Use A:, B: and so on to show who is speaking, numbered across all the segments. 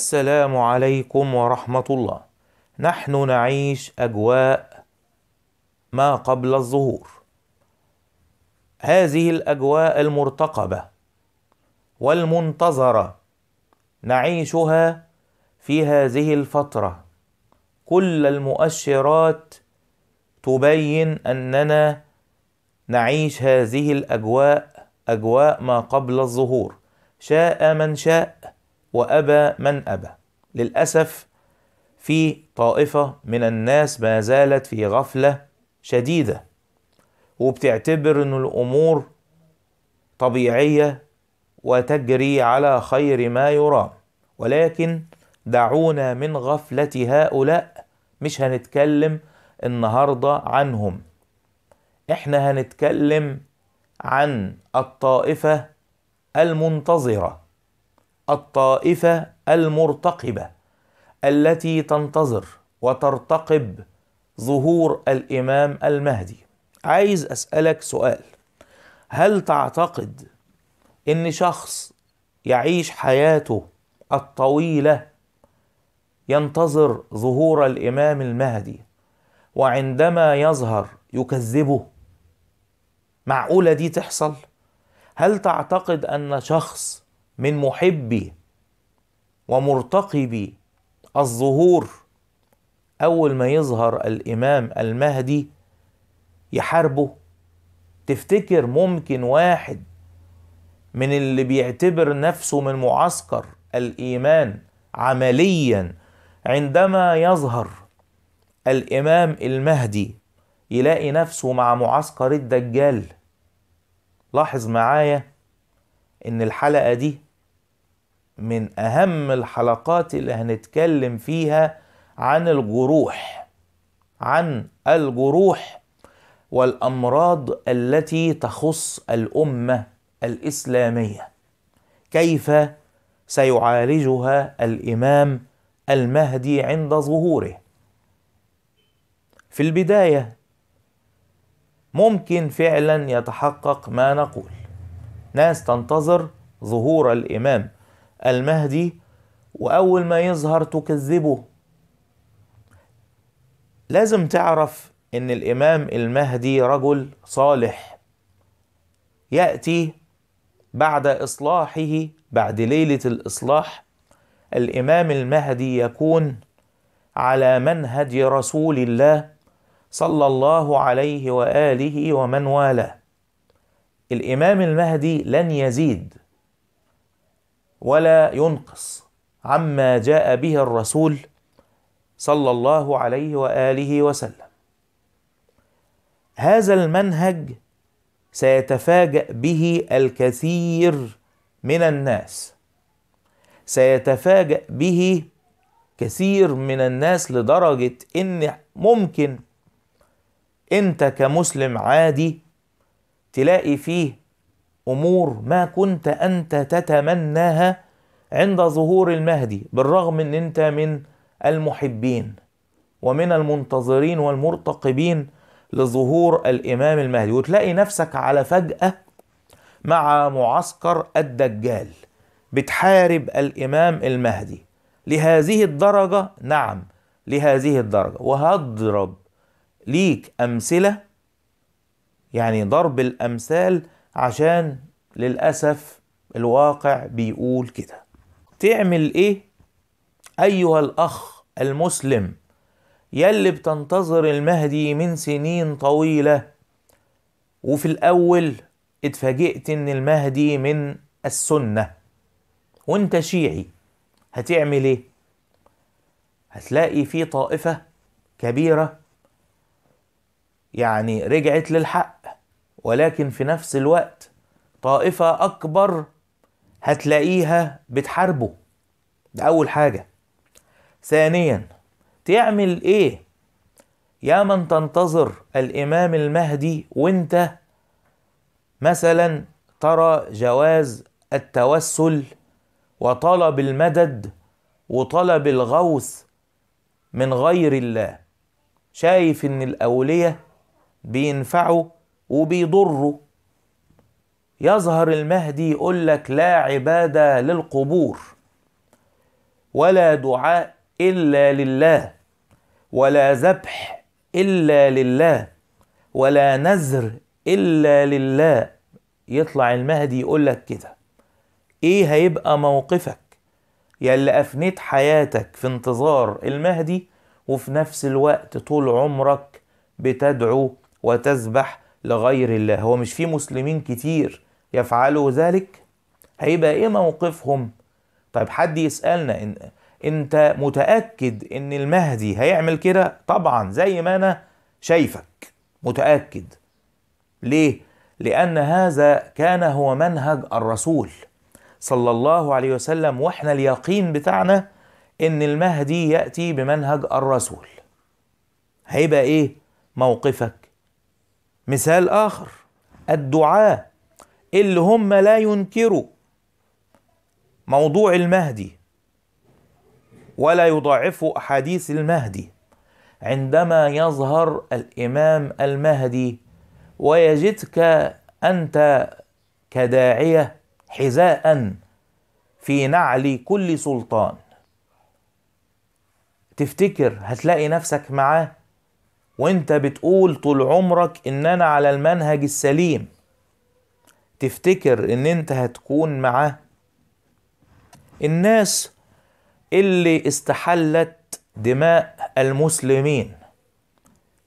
A: السلام عليكم ورحمة الله نحن نعيش أجواء ما قبل الظهور هذه الأجواء المرتقبة والمنتظرة نعيشها في هذه الفترة كل المؤشرات تبين أننا نعيش هذه الأجواء أجواء ما قبل الظهور شاء من شاء وأبى من أبى للأسف في طائفة من الناس ما زالت في غفلة شديدة وبتعتبر أن الأمور طبيعية وتجري على خير ما يرام ولكن دعونا من غفلة هؤلاء مش هنتكلم النهاردة عنهم احنا هنتكلم عن الطائفة المنتظرة الطائفه المرتقبه التي تنتظر وترتقب ظهور الامام المهدي عايز اسالك سؤال هل تعتقد ان شخص يعيش حياته الطويله ينتظر ظهور الامام المهدي وعندما يظهر يكذبه معقوله دي تحصل هل تعتقد ان شخص من محبي ومرتقبي الظهور أول ما يظهر الإمام المهدي يحاربه تفتكر ممكن واحد من اللي بيعتبر نفسه من معسكر الإيمان عمليا عندما يظهر الإمام المهدي يلاقي نفسه مع معسكر الدجال لاحظ معايا إن الحلقة دي من اهم الحلقات اللي هنتكلم فيها عن الجروح عن الجروح والامراض التي تخص الامه الاسلاميه كيف سيعالجها الامام المهدي عند ظهوره في البدايه ممكن فعلا يتحقق ما نقول ناس تنتظر ظهور الامام المهدي واول ما يظهر تكذبه لازم تعرف ان الامام المهدي رجل صالح ياتي بعد اصلاحه بعد ليله الاصلاح الامام المهدي يكون على منهج رسول الله صلى الله عليه واله ومن والاه الامام المهدي لن يزيد ولا ينقص عما جاء به الرسول صلى الله عليه واله وسلم هذا المنهج سيتفاجا به الكثير من الناس سيتفاجا به كثير من الناس لدرجه ان ممكن انت كمسلم عادي تلاقي فيه امور ما كنت انت تتمناها عند ظهور المهدي بالرغم ان انت من المحبين ومن المنتظرين والمرتقبين لظهور الامام المهدي وتلاقي نفسك على فجاه مع معسكر الدجال بتحارب الامام المهدي لهذه الدرجه نعم لهذه الدرجه وهضرب ليك امثله يعني ضرب الامثال عشان للأسف الواقع بيقول كده تعمل إيه أيها الأخ المسلم يلي بتنتظر المهدي من سنين طويلة وفي الأول اتفاجئت إن المهدي من السنة وانت شيعي هتعمل ايه؟ هتلاقي في طائفة كبيرة يعني رجعت للحق ولكن في نفس الوقت طائفة أكبر هتلاقيها بتحاربه ده أول حاجة ثانيا تعمل إيه يا من تنتظر الإمام المهدي وإنت مثلا ترى جواز التوسل وطلب المدد وطلب الغوث من غير الله شايف ان الاوليه بينفعوا وبيضره يظهر المهدي يقول لك لا عبادة للقبور ولا دعاء إلا لله ولا ذبح إلا لله ولا نذر إلا لله يطلع المهدي يقول لك كده إيه هيبقى موقفك يا اللي أفنيت حياتك في انتظار المهدي وفي نفس الوقت طول عمرك بتدعو وتذبح لغير الله هو مش في مسلمين كتير يفعلوا ذلك هيبقى ايه موقفهم طيب حد يسالنا إن انت متاكد ان المهدي هيعمل كده طبعا زي ما انا شايفك متاكد ليه لان هذا كان هو منهج الرسول صلى الله عليه وسلم واحنا اليقين بتاعنا ان المهدي ياتي بمنهج الرسول هيبقى ايه موقفك مثال آخر الدعاة اللي هم لا ينكروا موضوع المهدي ولا يضاعفوا أحاديث المهدي عندما يظهر الإمام المهدي ويجدك أنت كداعية حذاء في نعل كل سلطان تفتكر هتلاقي نفسك معاه وانت بتقول طول عمرك ان انا على المنهج السليم تفتكر ان انت هتكون معاه الناس اللي استحلت دماء المسلمين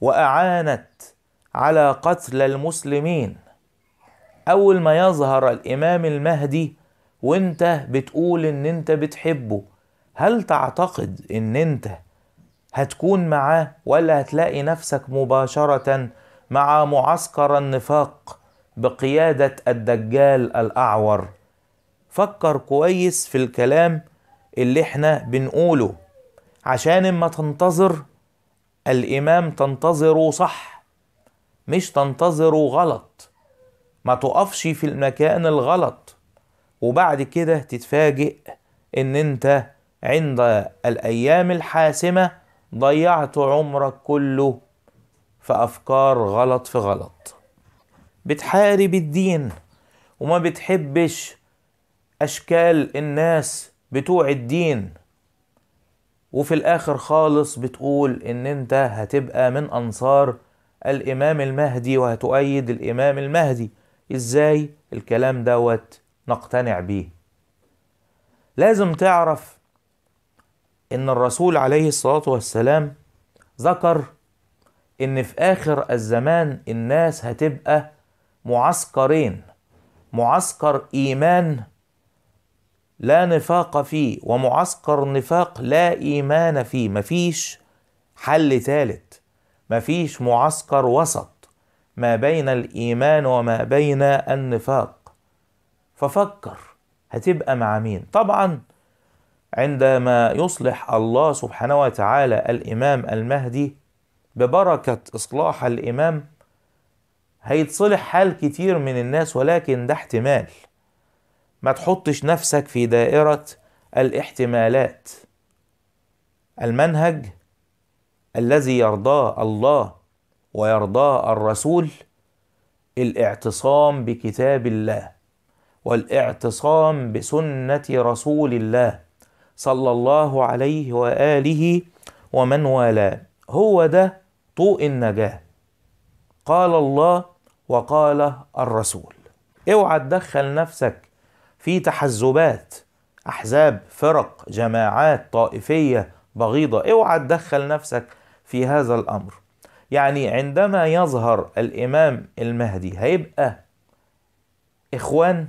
A: واعانت على قتل المسلمين اول ما يظهر الامام المهدي وانت بتقول ان انت بتحبه هل تعتقد ان انت هتكون معاه ولا هتلاقي نفسك مباشرة مع معسكر النفاق بقيادة الدجال الأعور فكر كويس في الكلام اللي احنا بنقوله عشان اما تنتظر الإمام تنتظره صح مش تنتظره غلط ما تقفش في المكان الغلط وبعد كده تتفاجئ ان انت عند الأيام الحاسمة ضيعت عمرك كله في أفكار غلط في غلط بتحارب الدين وما بتحبش أشكال الناس بتوع الدين وفي الآخر خالص بتقول إن أنت هتبقى من أنصار الإمام المهدي وهتؤيد الإمام المهدي إزاي الكلام دوت نقتنع بيه لازم تعرف ان الرسول عليه الصلاه والسلام ذكر ان في اخر الزمان الناس هتبقى معسكرين معسكر ايمان لا نفاق فيه ومعسكر نفاق لا ايمان فيه مفيش حل ثالث مفيش معسكر وسط ما بين الايمان وما بين النفاق ففكر هتبقى مع مين طبعا عندما يصلح الله سبحانه وتعالى الإمام المهدي ببركة إصلاح الإمام هيتصلح حال كتير من الناس ولكن ده احتمال ما تحطش نفسك في دائرة الاحتمالات المنهج الذي يرضاه الله ويرضاه الرسول الاعتصام بكتاب الله والاعتصام بسنة رسول الله صلى الله عليه واله ومن والاه هو ده طوق النجاه قال الله وقال الرسول اوعى تدخل نفسك في تحزبات احزاب فرق جماعات طائفيه بغيضه اوعى تدخل نفسك في هذا الامر يعني عندما يظهر الامام المهدي هيبقى اخوان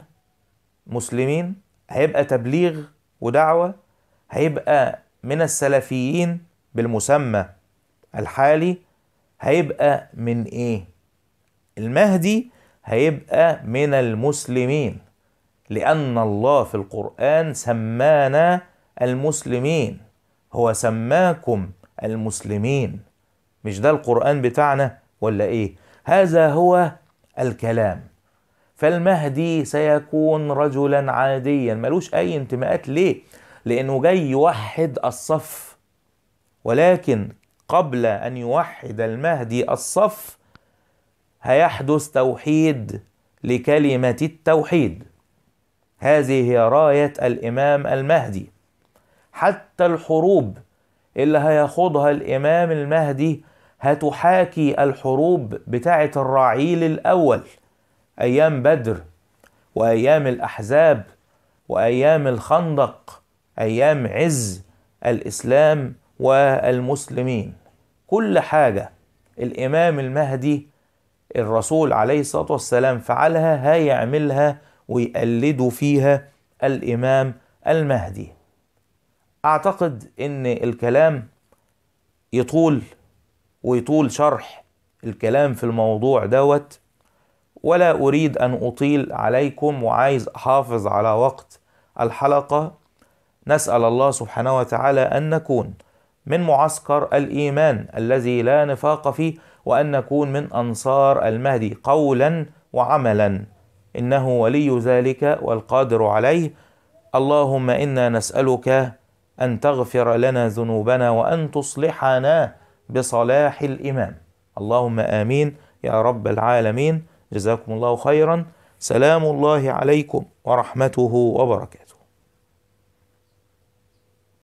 A: مسلمين هيبقى تبليغ ودعوه هيبقى من السلفيين بالمسمى الحالي هيبقى من ايه المهدي هيبقى من المسلمين لان الله في القران سمانا المسلمين هو سماكم المسلمين مش ده القران بتاعنا ولا ايه هذا هو الكلام فالمهدي سيكون رجلا عاديا ملوش اي انتماءات ليه لأنه جاي يوحد الصف ولكن قبل أن يوحد المهدي الصف هيحدث توحيد لكلمة التوحيد هذه هي راية الإمام المهدي حتى الحروب اللي هيخوضها الإمام المهدي هتحاكي الحروب بتاعة الرعيل الأول أيام بدر وأيام الأحزاب وأيام الخندق ايام عز الاسلام والمسلمين كل حاجه الامام المهدي الرسول عليه الصلاه والسلام فعلها هيعملها ويقلدوا فيها الامام المهدي اعتقد ان الكلام يطول ويطول شرح الكلام في الموضوع دوت ولا اريد ان اطيل عليكم وعايز احافظ على وقت الحلقه نسأل الله سبحانه وتعالى أن نكون من معسكر الإيمان الذي لا نفاق فيه وأن نكون من أنصار المهدي قولا وعملا إنه ولي ذلك والقادر عليه اللهم إنا نسألك أن تغفر لنا ذنوبنا وأن تصلحنا بصلاح الإمام اللهم آمين يا رب العالمين جزاكم الله خيرا سلام الله عليكم ورحمته وبركاته